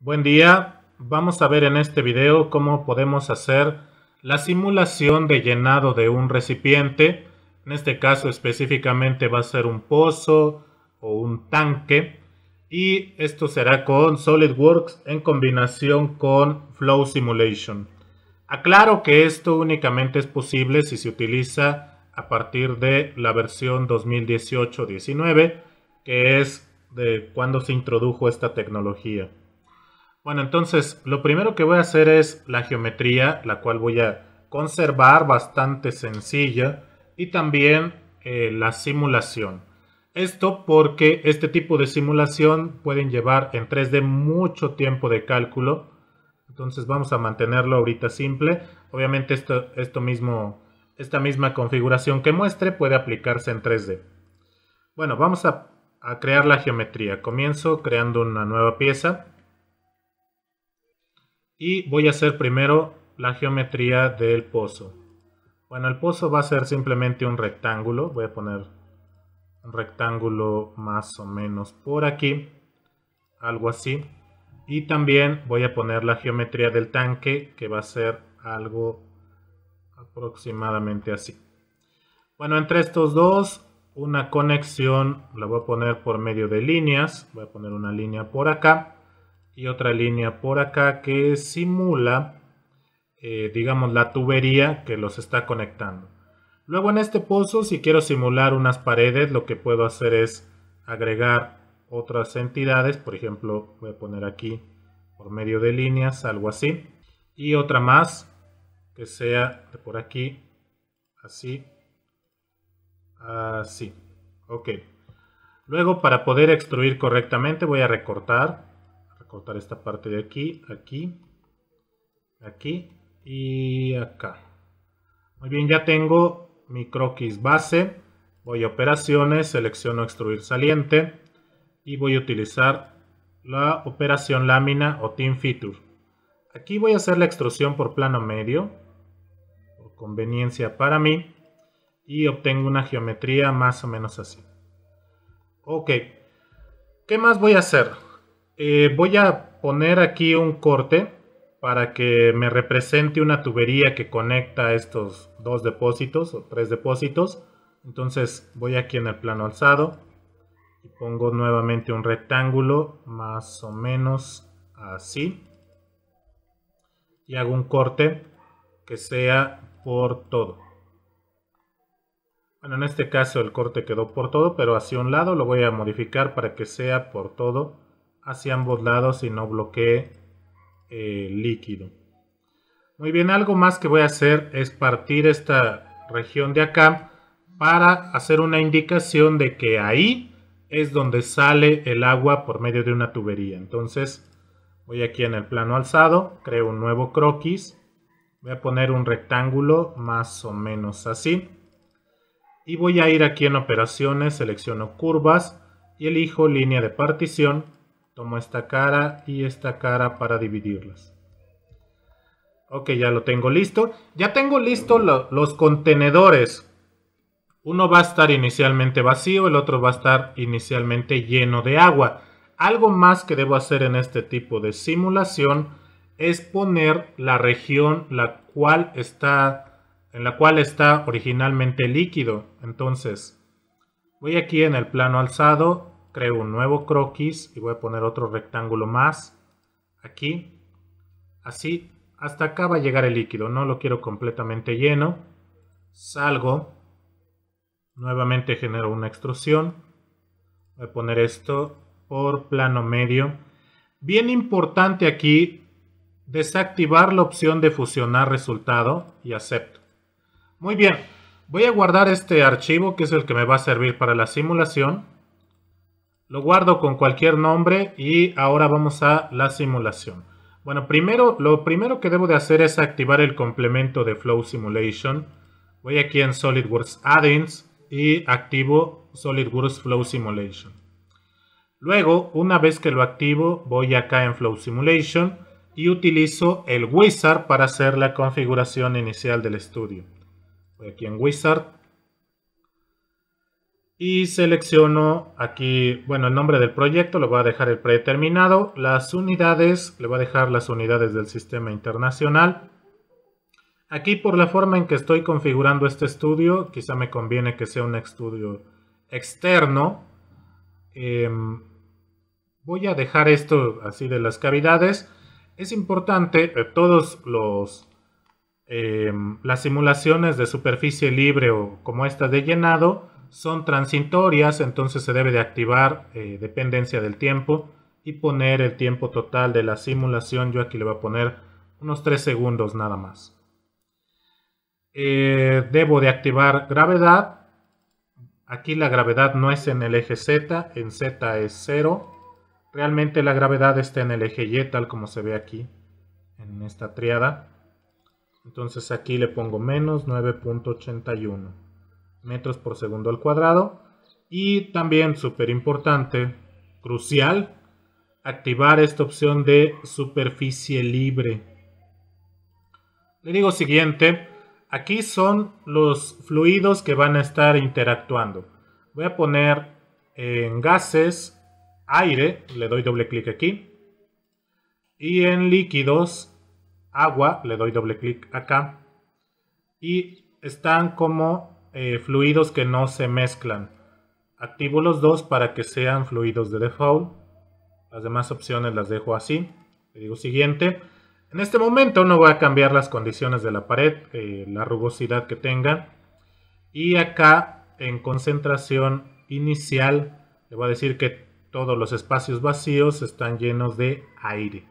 Buen día, vamos a ver en este video cómo podemos hacer la simulación de llenado de un recipiente, en este caso específicamente va a ser un pozo o un tanque y esto será con SolidWorks en combinación con Flow Simulation. Aclaro que esto únicamente es posible si se utiliza a partir de la versión 2018-19 que es de cuando se introdujo esta tecnología. Bueno, entonces lo primero que voy a hacer es la geometría, la cual voy a conservar bastante sencilla y también eh, la simulación. Esto porque este tipo de simulación pueden llevar en 3D mucho tiempo de cálculo. Entonces vamos a mantenerlo ahorita simple. Obviamente esto, esto mismo, esta misma configuración que muestre puede aplicarse en 3D. Bueno, vamos a, a crear la geometría. Comienzo creando una nueva pieza. Y voy a hacer primero la geometría del pozo. Bueno, el pozo va a ser simplemente un rectángulo. Voy a poner un rectángulo más o menos por aquí. Algo así. Y también voy a poner la geometría del tanque, que va a ser algo aproximadamente así. Bueno, entre estos dos, una conexión la voy a poner por medio de líneas. Voy a poner una línea por acá y otra línea por acá que simula, eh, digamos, la tubería que los está conectando. Luego en este pozo, si quiero simular unas paredes, lo que puedo hacer es agregar otras entidades, por ejemplo, voy a poner aquí por medio de líneas, algo así, y otra más que sea por aquí, así, así, ok. Luego para poder extruir correctamente voy a recortar cortar esta parte de aquí, aquí, aquí y acá. Muy bien, ya tengo mi croquis base. Voy a operaciones, selecciono extruir saliente y voy a utilizar la operación lámina o team feature. Aquí voy a hacer la extrusión por plano medio, por conveniencia para mí, y obtengo una geometría más o menos así. Ok, ¿qué más voy a hacer? Eh, voy a poner aquí un corte para que me represente una tubería que conecta estos dos depósitos o tres depósitos. Entonces voy aquí en el plano alzado y pongo nuevamente un rectángulo más o menos así. Y hago un corte que sea por todo. Bueno, en este caso el corte quedó por todo, pero hacia un lado lo voy a modificar para que sea por todo hacia ambos lados y no bloquee el eh, líquido. Muy bien, algo más que voy a hacer es partir esta región de acá para hacer una indicación de que ahí es donde sale el agua por medio de una tubería. Entonces voy aquí en el plano alzado, creo un nuevo croquis, voy a poner un rectángulo más o menos así y voy a ir aquí en operaciones, selecciono curvas y elijo línea de partición Tomo esta cara y esta cara para dividirlas. Ok, ya lo tengo listo. Ya tengo listo los contenedores. Uno va a estar inicialmente vacío, el otro va a estar inicialmente lleno de agua. Algo más que debo hacer en este tipo de simulación es poner la región la cual está, en la cual está originalmente líquido. Entonces, voy aquí en el plano alzado creo un nuevo croquis y voy a poner otro rectángulo más aquí. Así, hasta acá va a llegar el líquido, no lo quiero completamente lleno. Salgo, nuevamente genero una extrusión. Voy a poner esto por plano medio. Bien importante aquí, desactivar la opción de fusionar resultado y acepto. Muy bien, voy a guardar este archivo que es el que me va a servir para la simulación. Lo guardo con cualquier nombre y ahora vamos a la simulación. Bueno, primero, lo primero que debo de hacer es activar el complemento de Flow Simulation. Voy aquí en SolidWorks Add-ins y activo SolidWorks Flow Simulation. Luego, una vez que lo activo, voy acá en Flow Simulation y utilizo el Wizard para hacer la configuración inicial del estudio. Voy aquí en Wizard, y selecciono aquí, bueno, el nombre del proyecto, lo voy a dejar el predeterminado, las unidades, le voy a dejar las unidades del sistema internacional. Aquí por la forma en que estoy configurando este estudio, quizá me conviene que sea un estudio externo. Em, voy a dejar esto así de las cavidades. Es importante, todas eh, todos los... Em, las simulaciones de superficie libre o como esta de llenado son transitorias, entonces se debe de activar eh, dependencia del tiempo y poner el tiempo total de la simulación. Yo aquí le voy a poner unos 3 segundos nada más. Eh, debo de activar gravedad. Aquí la gravedad no es en el eje Z, en Z es 0. Realmente la gravedad está en el eje Y, tal como se ve aquí, en esta triada. Entonces aquí le pongo menos 9.81 metros por segundo al cuadrado. Y también, súper importante, crucial, activar esta opción de superficie libre. Le digo siguiente, aquí son los fluidos que van a estar interactuando. Voy a poner en gases, aire, le doy doble clic aquí. Y en líquidos, agua, le doy doble clic acá. Y están como eh, fluidos que no se mezclan. Activo los dos para que sean fluidos de default. Las demás opciones las dejo así. Le digo siguiente. En este momento no voy a cambiar las condiciones de la pared, eh, la rugosidad que tenga. Y acá en concentración inicial le voy a decir que todos los espacios vacíos están llenos de aire.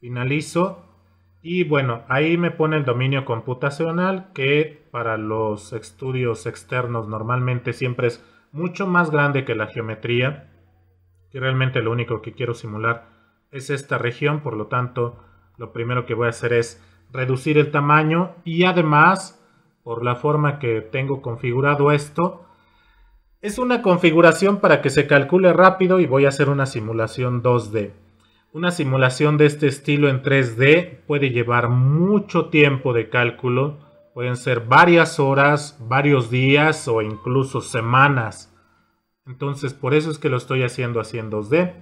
Finalizo y bueno, ahí me pone el dominio computacional que para los estudios externos normalmente siempre es mucho más grande que la geometría. Que realmente lo único que quiero simular es esta región, por lo tanto lo primero que voy a hacer es reducir el tamaño y además por la forma que tengo configurado esto es una configuración para que se calcule rápido y voy a hacer una simulación 2D. Una simulación de este estilo en 3D puede llevar mucho tiempo de cálculo, pueden ser varias horas, varios días o incluso semanas. Entonces por eso es que lo estoy haciendo así en 2D.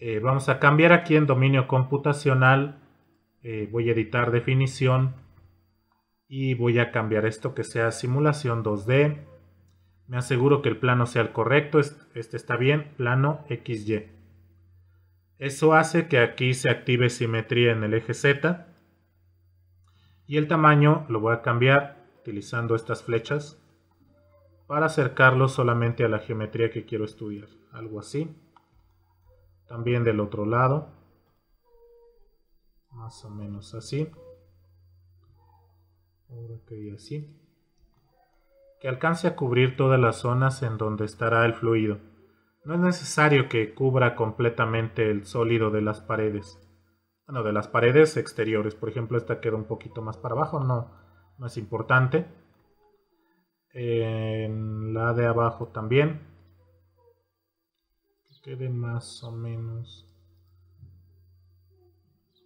Eh, vamos a cambiar aquí en dominio computacional, eh, voy a editar definición y voy a cambiar esto que sea simulación 2D. Me aseguro que el plano sea el correcto, este, este está bien, plano XY. Eso hace que aquí se active simetría en el eje Z. Y el tamaño lo voy a cambiar utilizando estas flechas para acercarlo solamente a la geometría que quiero estudiar. Algo así. También del otro lado. Más o menos así. Ahora que así. Que alcance a cubrir todas las zonas en donde estará el fluido. No es necesario que cubra completamente el sólido de las paredes. Bueno, de las paredes exteriores. Por ejemplo, esta queda un poquito más para abajo. No, no es importante. la de abajo también. Que quede más o menos.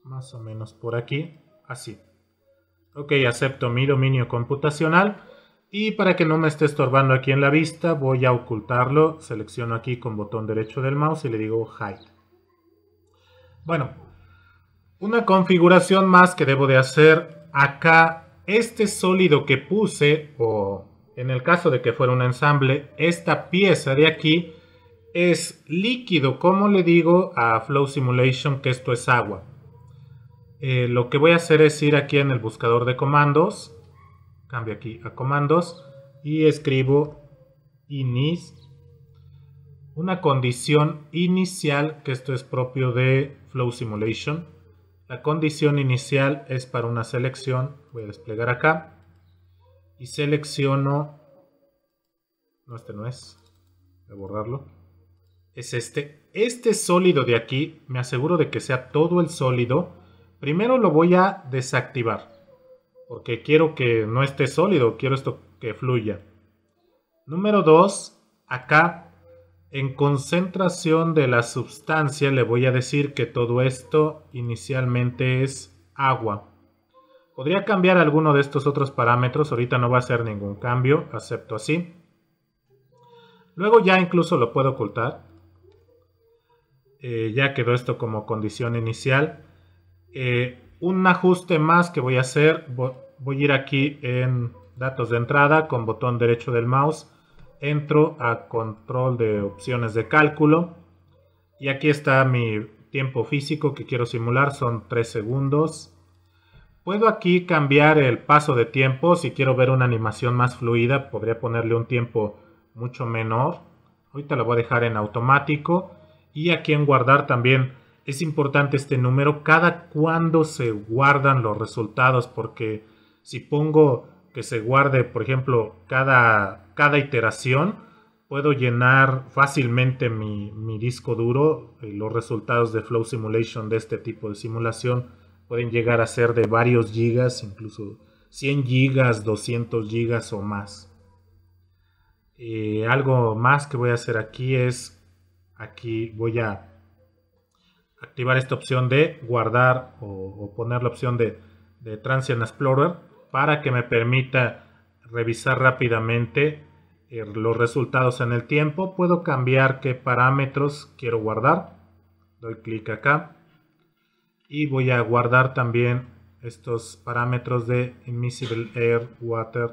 Más o menos por aquí. Así. Ok, acepto mi dominio computacional. Y para que no me esté estorbando aquí en la vista, voy a ocultarlo. Selecciono aquí con botón derecho del mouse y le digo Hide. Bueno, una configuración más que debo de hacer acá. Este sólido que puse, o en el caso de que fuera un ensamble, esta pieza de aquí es líquido, como le digo a Flow Simulation que esto es agua. Eh, lo que voy a hacer es ir aquí en el buscador de comandos cambio aquí a comandos y escribo inis, una condición inicial, que esto es propio de Flow Simulation. La condición inicial es para una selección, voy a desplegar acá y selecciono, no este no es, voy a borrarlo, es este. Este sólido de aquí, me aseguro de que sea todo el sólido, primero lo voy a desactivar porque quiero que no esté sólido, quiero esto que fluya. Número 2, acá en concentración de la sustancia le voy a decir que todo esto inicialmente es agua. Podría cambiar alguno de estos otros parámetros, ahorita no va a hacer ningún cambio, acepto así. Luego ya incluso lo puedo ocultar. Eh, ya quedó esto como condición inicial. Eh, un ajuste más que voy a hacer, voy a ir aquí en datos de entrada con botón derecho del mouse, entro a control de opciones de cálculo y aquí está mi tiempo físico que quiero simular, son 3 segundos. Puedo aquí cambiar el paso de tiempo, si quiero ver una animación más fluida podría ponerle un tiempo mucho menor. Ahorita lo voy a dejar en automático y aquí en guardar también es importante este número cada cuándo se guardan los resultados porque si pongo que se guarde por ejemplo cada, cada iteración puedo llenar fácilmente mi, disco duro y los resultados de flow simulation de este tipo de simulación pueden llegar a ser de varios gigas incluso 100 gigas 200 gigas o más eh, algo más que voy a hacer aquí es aquí voy a activar esta opción de guardar o, poner la opción de, de, Transient Explorer para que me permita revisar rápidamente eh, los resultados en el tiempo. Puedo cambiar qué parámetros quiero guardar. Doy clic acá y voy a guardar también estos parámetros de Invisible Air, Water,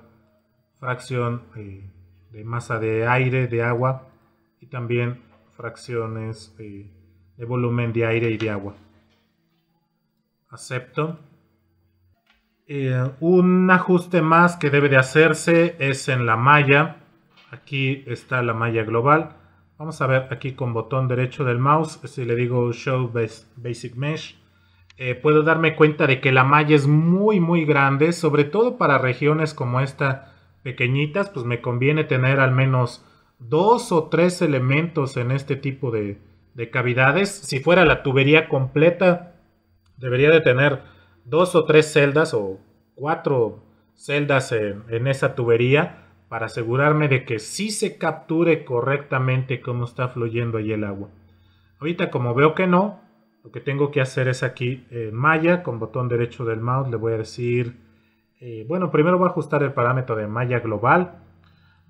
fracción eh, de masa de aire, de agua y también fracciones de eh, de volumen de aire y de agua. Acepto. Eh, un ajuste más que debe de hacerse es en la malla. Aquí está la malla global. Vamos a ver aquí con botón derecho del mouse, si le digo Show Basic Mesh, eh, puedo darme cuenta de que la malla es muy muy grande, sobre todo para regiones como esta pequeñitas, pues me conviene tener al menos dos o tres elementos en este tipo de, de cavidades. Si fuera la tubería completa, debería de tener dos o tres celdas o cuatro celdas en, esa tubería para asegurarme de que si se capture correctamente cómo está fluyendo ahí el agua. Ahorita como veo que no, lo que tengo que hacer es aquí eh, malla con botón derecho del mouse le voy a decir, eh, bueno primero voy a ajustar el parámetro de malla global,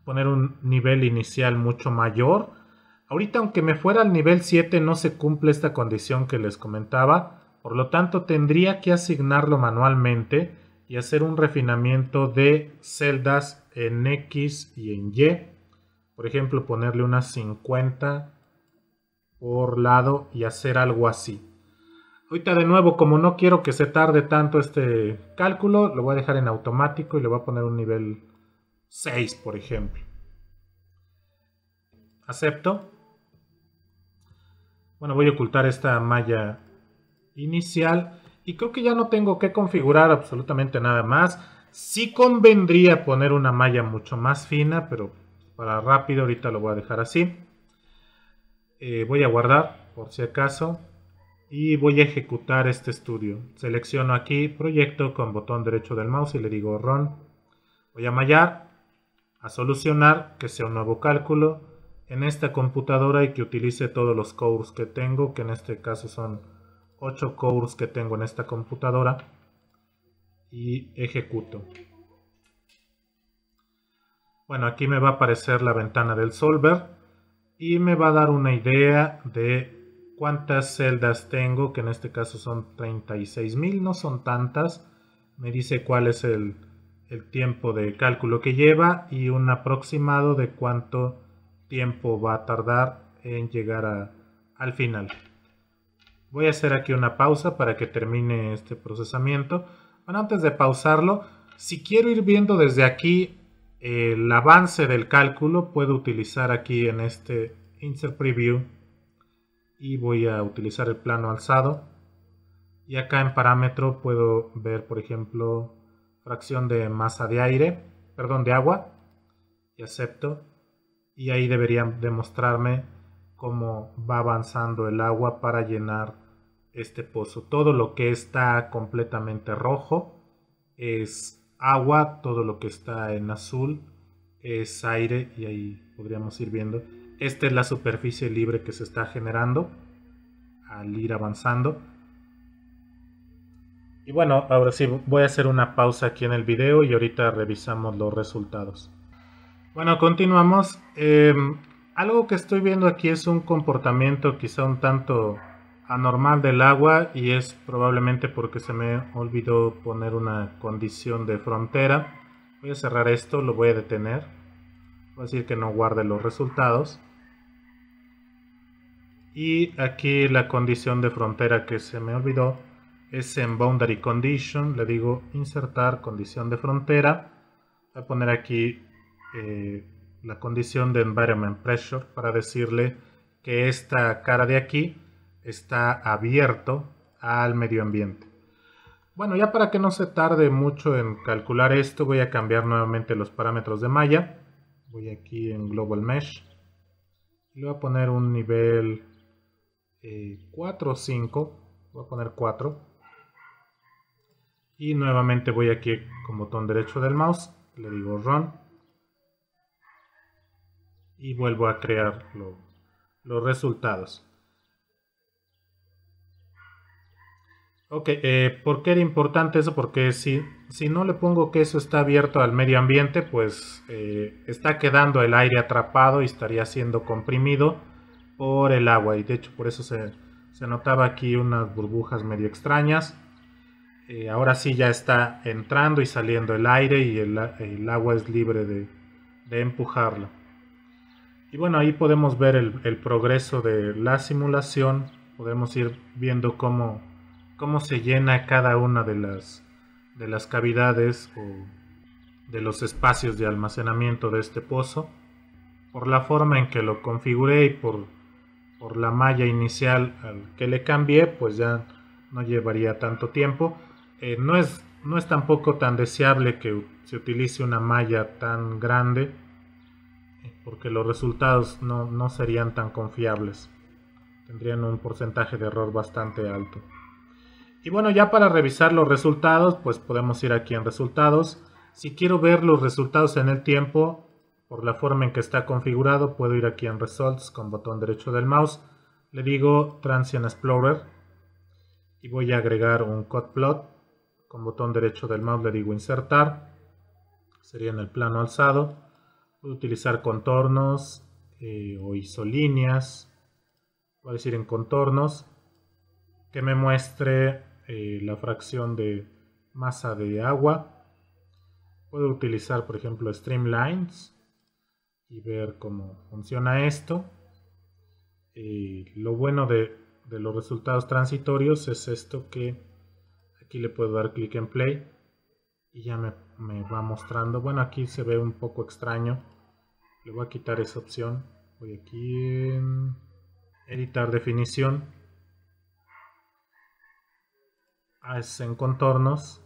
poner un nivel inicial mucho mayor Ahorita aunque me fuera al nivel 7 no se cumple esta condición que les comentaba, por lo tanto tendría que asignarlo manualmente y hacer un refinamiento de celdas en X y en Y. Por ejemplo, ponerle unas 50 por lado y hacer algo así. Ahorita de nuevo, como no quiero que se tarde tanto este cálculo, lo voy a dejar en automático y le voy a poner un nivel 6, por ejemplo. Acepto. Bueno, voy a ocultar esta malla inicial. Y creo que ya no tengo que configurar absolutamente nada más. Sí convendría poner una malla mucho más fina, pero para rápido ahorita lo voy a dejar así. Eh, voy a guardar por si acaso y voy a ejecutar este estudio. Selecciono aquí proyecto con botón derecho del mouse y le digo run. Voy a mallar, a solucionar, que sea un nuevo cálculo en esta computadora y que utilice todos los cores que tengo, que en este caso son 8 cores que tengo en esta computadora y ejecuto. Bueno, aquí me va a aparecer la ventana del solver y me va a dar una idea de cuántas celdas tengo, que en este caso son 36.000, no son tantas. Me dice cuál es el, el tiempo de cálculo que lleva y un aproximado de cuánto tiempo va a tardar en llegar al final. Voy a hacer aquí una pausa para que termine este procesamiento. Bueno, antes de pausarlo, si quiero ir viendo desde aquí el avance del cálculo, puedo utilizar aquí en este Insert Preview y voy a utilizar el plano alzado. Y acá en parámetro puedo ver, por ejemplo, fracción de masa de aire, perdón, de agua. Y acepto y ahí deberían demostrarme cómo va avanzando el agua para llenar este pozo. Todo lo que está completamente rojo es agua, todo lo que está en azul es aire y ahí podríamos ir viendo. Esta es la superficie libre que se está generando al ir avanzando. Y bueno, ahora sí voy a hacer una pausa aquí en el video y ahorita revisamos los resultados. Bueno, continuamos. Em, algo que estoy viendo aquí es un comportamiento quizá un tanto anormal del agua y es probablemente porque se me olvidó poner una condición de frontera. Voy a cerrar esto, lo voy a detener. Voy a decir que no guarde los resultados. Y aquí la condición de frontera que se me olvidó es en boundary condition. Le digo insertar condición de frontera. Voy a poner aquí eh, la condición de environment pressure para decirle que esta cara de aquí está abierto al medio ambiente. Bueno, ya para que no se tarde mucho en calcular esto, voy a cambiar nuevamente los parámetros de malla. Voy aquí en Global Mesh. Le voy a poner un nivel eh, 4 o 5. Voy a poner 4. Y nuevamente voy aquí con botón derecho del mouse. Le digo Run y vuelvo a crear los resultados. Ok, eh, ¿por qué era importante eso? Porque si, si no le pongo que eso está abierto al medio ambiente, pues eh, está quedando el aire atrapado y estaría siendo comprimido por el agua. Y de hecho por eso se, se notaba aquí unas burbujas medio extrañas. Eh, ahora sí ya está entrando y saliendo el aire y el, el agua es libre de, de empujarlo. Y bueno, ahí podemos ver el, progreso de la simulación, podemos ir viendo cómo, se llena cada una de las, de las cavidades o de los espacios de almacenamiento de este pozo. Por la forma en que lo configuré y por, por la malla inicial al que le cambié, pues ya no llevaría tanto tiempo. Eh, no, es, no es tampoco tan deseable que se utilice una malla tan grande porque los resultados no, serían tan confiables. Tendrían un porcentaje de error bastante alto. Y bueno, ya para revisar los resultados, pues podemos ir aquí en resultados. Si quiero ver los resultados en el tiempo, por la forma en que está configurado, puedo ir aquí en Results con botón derecho del mouse. Le digo Transient Explorer y voy a agregar un code plot. Con botón derecho del mouse le digo insertar. Sería en el plano alzado. Puedo utilizar contornos eh, o isolíneas. Voy a decir en contornos que me muestre eh, la fracción de masa de agua. Puedo utilizar, por ejemplo, Streamlines y ver cómo funciona esto. Eh, lo bueno de, de los resultados transitorios es esto que aquí le puedo dar clic en play y ya me me va mostrando. Bueno, aquí se ve un poco extraño. Le voy a quitar esa opción. Voy aquí en editar definición. Es en contornos.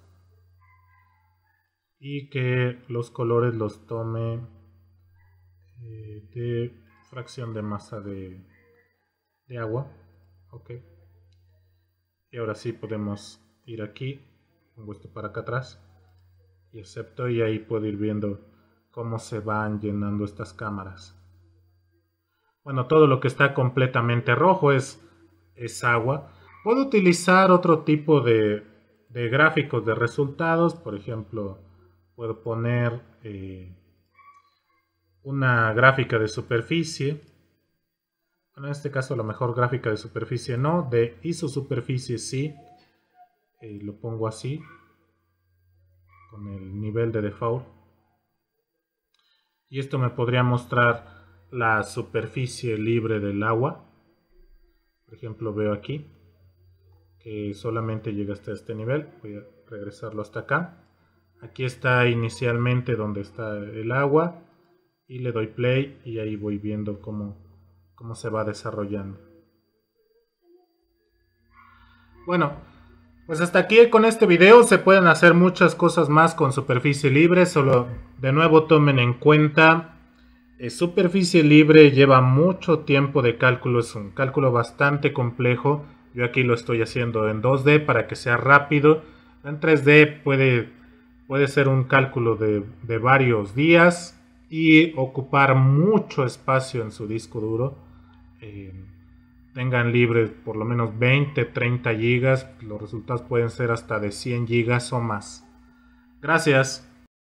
Y que los colores los tome eh, de fracción de masa de, de agua. Ok. Y ahora sí podemos ir aquí. Pongo esto para acá atrás y excepto y ahí puedo ir viendo cómo se van llenando estas cámaras. Bueno, todo lo que está completamente rojo es, agua. Puedo utilizar otro tipo de, gráficos de resultados, por ejemplo, puedo poner eh, una gráfica de superficie. Bueno, en este caso, la mejor gráfica de superficie no, de isosuperficie sí. Eh, lo pongo así con el nivel de default. Y esto me podría mostrar la superficie libre del agua. Por ejemplo, veo aquí que solamente llega hasta este nivel. Voy a regresarlo hasta acá. Aquí está inicialmente donde está el agua y le doy play y ahí voy viendo cómo, cómo se va desarrollando. Bueno, pues hasta aquí con este video se pueden hacer muchas cosas más con superficie libre, solo de nuevo tomen en cuenta, eh, superficie libre lleva mucho tiempo de cálculo, es un cálculo bastante complejo, yo aquí lo estoy haciendo en 2D para que sea rápido, en 3D puede, puede ser un cálculo de, varios días y ocupar mucho espacio en su disco duro. Eh, tengan libres por lo menos 20, 30 gigas. Los resultados pueden ser hasta de 100 gigas o más. Gracias.